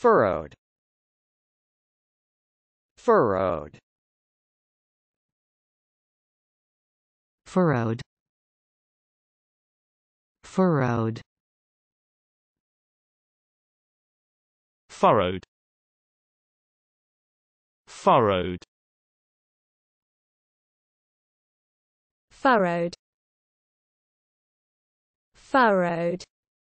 furrowed furrowed furrowed furrowed furrowed furrowed furrowed furrowed